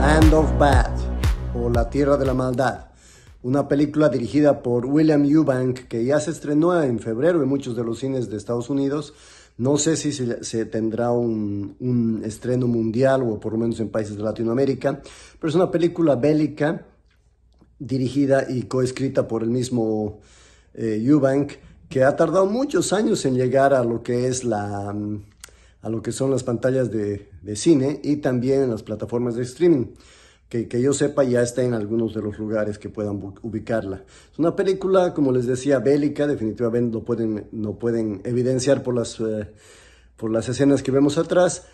Land of Bad o La Tierra de la Maldad, una película dirigida por William Eubank que ya se estrenó en febrero en muchos de los cines de Estados Unidos. No sé si se, tendrá un, estreno mundial o por lo menos en países de Latinoamérica, pero es una película bélica dirigida y coescrita por el mismo eh, Eubank que ha tardado muchos años en llegar a lo que es la a lo que son las pantallas de, cine y también en las plataformas de streaming. Que, que, yo sepa ya está en algunos de los lugares que puedan ubicarla. Es una película, como les decía, bélica, definitivamente no pueden, no pueden evidenciar por las, eh, por las escenas que vemos atrás,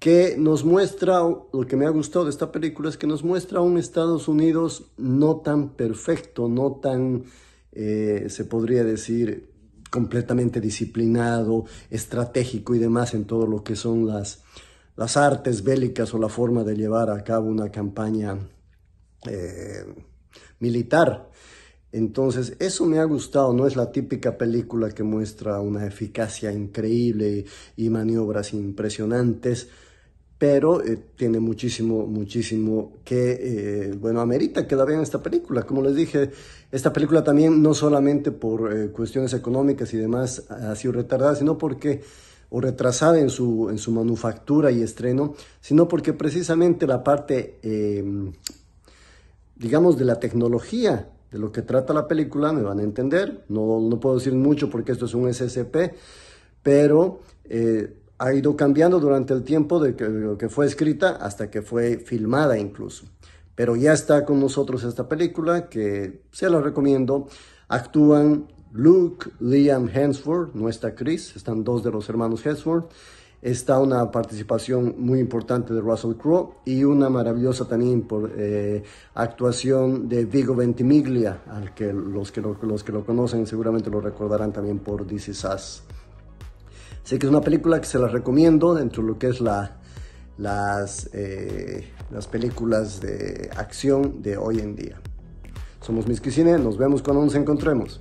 que nos muestra, lo que me ha gustado de esta película es que nos muestra un Estados Unidos no tan perfecto, no tan, eh, se podría decir, completamente disciplinado, estratégico y demás en todo lo que son las, las artes bélicas o la forma de llevar a cabo una campaña eh, militar. Entonces, eso me ha gustado, no es la típica película que muestra una eficacia increíble y maniobras impresionantes, pero eh, tiene muchísimo, muchísimo que, eh, bueno, amerita que la vean esta película. Como les dije, esta película también no solamente por eh, cuestiones económicas y demás ha sido retardada, sino porque, o retrasada en su, en su manufactura y estreno, sino porque precisamente la parte, em, digamos, de la tecnología de lo que trata la película, me van a entender, no, no puedo decir mucho porque esto es un SSP, pero... Eh, ha ido cambiando durante el tiempo de que, fue escrita hasta que fue filmada incluso. Pero ya está con nosotros esta película que se la recomiendo. Actúan Luke, Liam Hemsworth, no está Chris, están dos de los hermanos Hemsworth. Está una participación muy importante de Russell Crowe y una maravillosa también eh, actuación de Vigo Ventimiglia, al que los que, lo, los que lo conocen seguramente lo recordarán también por This Is Sé que es una película que se la recomiendo dentro de lo que es eh, las, películas de acción de hoy en día. Somos Mis nos vemos cuando nos encontremos.